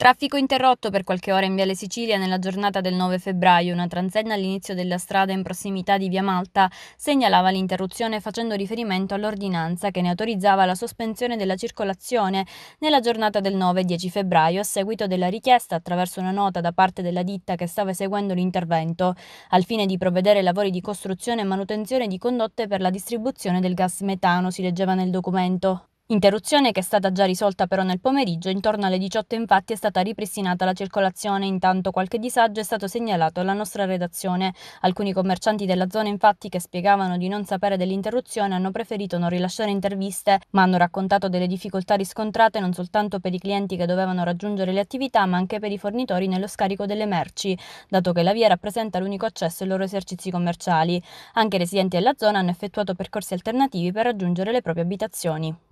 Traffico interrotto per qualche ora in Viale Sicilia nella giornata del 9 febbraio. Una transenna all'inizio della strada in prossimità di Via Malta segnalava l'interruzione facendo riferimento all'ordinanza che ne autorizzava la sospensione della circolazione nella giornata del 9-10 e febbraio a seguito della richiesta attraverso una nota da parte della ditta che stava eseguendo l'intervento, al fine di provvedere ai lavori di costruzione e manutenzione di condotte per la distribuzione del gas metano, si leggeva nel documento. Interruzione che è stata già risolta però nel pomeriggio, intorno alle 18 infatti è stata ripristinata la circolazione, intanto qualche disagio è stato segnalato alla nostra redazione. Alcuni commercianti della zona infatti che spiegavano di non sapere dell'interruzione hanno preferito non rilasciare interviste, ma hanno raccontato delle difficoltà riscontrate non soltanto per i clienti che dovevano raggiungere le attività, ma anche per i fornitori nello scarico delle merci, dato che la via rappresenta l'unico accesso ai loro esercizi commerciali. Anche i residenti della zona hanno effettuato percorsi alternativi per raggiungere le proprie abitazioni.